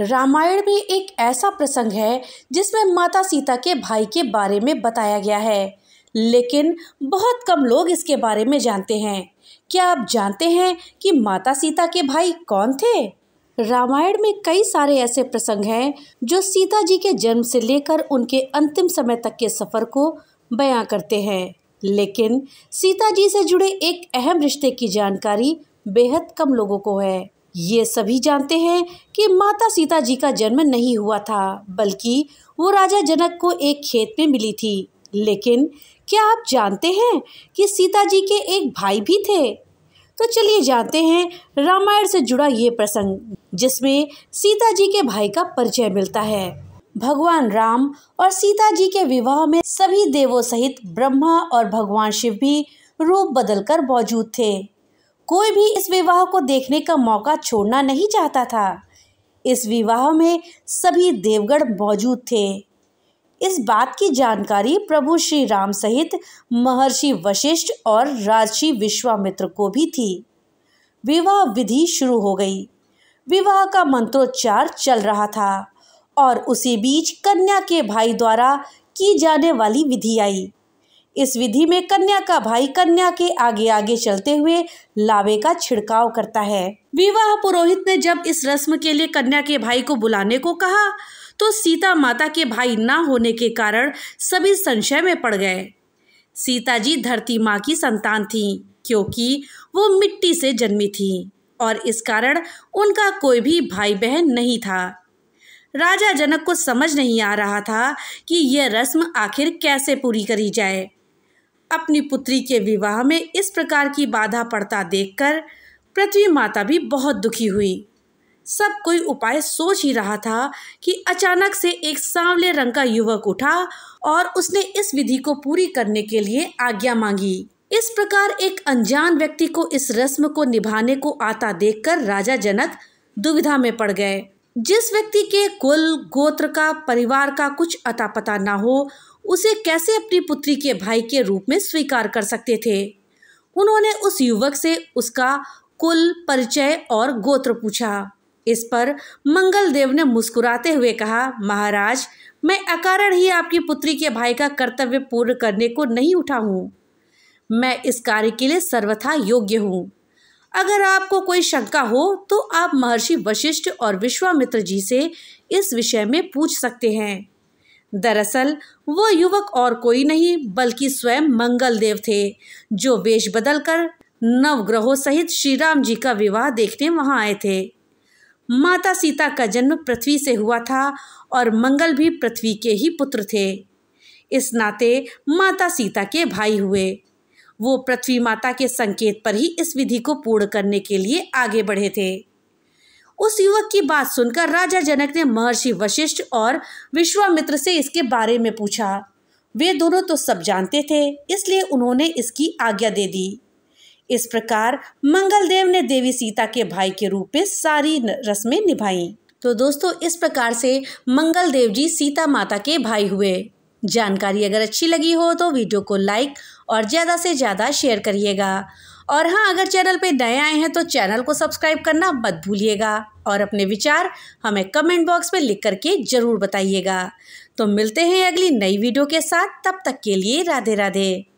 रामायण में एक ऐसा प्रसंग है जिसमें माता सीता के भाई के बारे में बताया गया है लेकिन बहुत कम लोग इसके बारे में जानते हैं क्या आप जानते हैं कि माता सीता के भाई कौन थे रामायण में कई सारे ऐसे प्रसंग हैं जो सीता जी के जन्म से लेकर उनके अंतिम समय तक के सफ़र को बयां करते हैं लेकिन सीता जी से जुड़े एक अहम रिश्ते की जानकारी बेहद कम लोगों को है ये सभी जानते हैं कि माता सीता जी का जन्म नहीं हुआ था बल्कि वो राजा जनक को एक खेत में मिली थी लेकिन क्या आप जानते हैं कि सीता जी के एक भाई भी थे तो चलिए जानते हैं रामायण से जुड़ा ये प्रसंग जिसमें सीता जी के भाई का परिचय मिलता है भगवान राम और सीता जी के विवाह में सभी देवों सहित ब्रह्मा और भगवान शिव भी रूप बदलकर मौजूद थे कोई भी इस विवाह को देखने का मौका छोड़ना नहीं चाहता था इस विवाह में सभी देवगढ़ मौजूद थे इस बात की जानकारी प्रभु श्री राम सहित महर्षि वशिष्ठ और राजि विश्वामित्र को भी थी विवाह विधि शुरू हो गई विवाह का मंत्रोच्चार चल रहा था और उसी बीच कन्या के भाई द्वारा की जाने वाली विधि आई इस विधि में कन्या का भाई कन्या के आगे आगे चलते हुए लावे का छिड़काव करता है विवाह पुरोहित ने जब इस रस्म के लिए कन्या के भाई को बुलाने को कहा तो सीता माता के भाई ना होने के कारण सभी संशय में पड़ गए सीता जी धरती माँ की संतान थी क्योंकि वो मिट्टी से जन्मी थी और इस कारण उनका कोई भी भाई बहन नहीं था राजा जनक को समझ नहीं आ रहा था कि यह रस्म आखिर कैसे पूरी करी जाए अपनी पुत्री के विवाह में इस प्रकार की बाधा पड़ता देखकर पृथ्वी माता भी बहुत दुखी हुई सब कोई उपाय सोच ही रहा था कि अचानक से एक सांवले रंग का युवक उठा और उसने इस विधि को पूरी करने के लिए आज्ञा मांगी इस प्रकार एक अनजान व्यक्ति को इस रस्म को निभाने को आता देखकर राजा जनक दुविधा में पड़ गए जिस व्यक्ति के कुल गोत्र का परिवार का कुछ अता पता ना हो उसे कैसे अपनी पुत्री के भाई के रूप में स्वीकार कर सकते थे उन्होंने उस युवक से उसका कुल परिचय और गोत्र पूछा इस पर मंगल देव ने मुस्कुराते हुए कहा महाराज मैं अकारण ही आपकी पुत्री के भाई का कर्तव्य पूर्ण करने को नहीं उठा हूँ मैं इस कार्य के लिए सर्वथा योग्य हूँ अगर आपको कोई शंका हो तो आप महर्षि वशिष्ठ और विश्वामित्र जी से इस विषय में पूछ सकते हैं दरअसल वो युवक और कोई नहीं बल्कि स्वयं मंगल देव थे जो वेश बदलकर नवग्रहों सहित श्री राम जी का विवाह देखने वहां आए थे माता सीता का जन्म पृथ्वी से हुआ था और मंगल भी पृथ्वी के ही पुत्र थे इस नाते माता सीता के भाई हुए वो पृथ्वी माता के संकेत पर ही इस विधि को पूर्ण करने के लिए आगे बढ़े थे उस युवक की बात सुनकर राजा जनक ने महर्षि वशिष्ठ और विश्वामित्र से इसके बारे में पूछा वे दोनों तो सब जानते थे इसलिए उन्होंने इसकी आज्ञा दे दी इस प्रकार मंगलदेव ने देवी सीता के भाई के रूप में सारी रस्में निभाई तो दोस्तों इस प्रकार से मंगलदेव जी सीता माता के भाई हुए जानकारी अगर अच्छी लगी हो तो वीडियो को लाइक और ज़्यादा से ज़्यादा शेयर करिएगा और हाँ अगर चैनल पे नए आए हैं तो चैनल को सब्सक्राइब करना मत भूलिएगा और अपने विचार हमें कमेंट बॉक्स में लिख करके ज़रूर बताइएगा तो मिलते हैं अगली नई वीडियो के साथ तब तक के लिए राधे राधे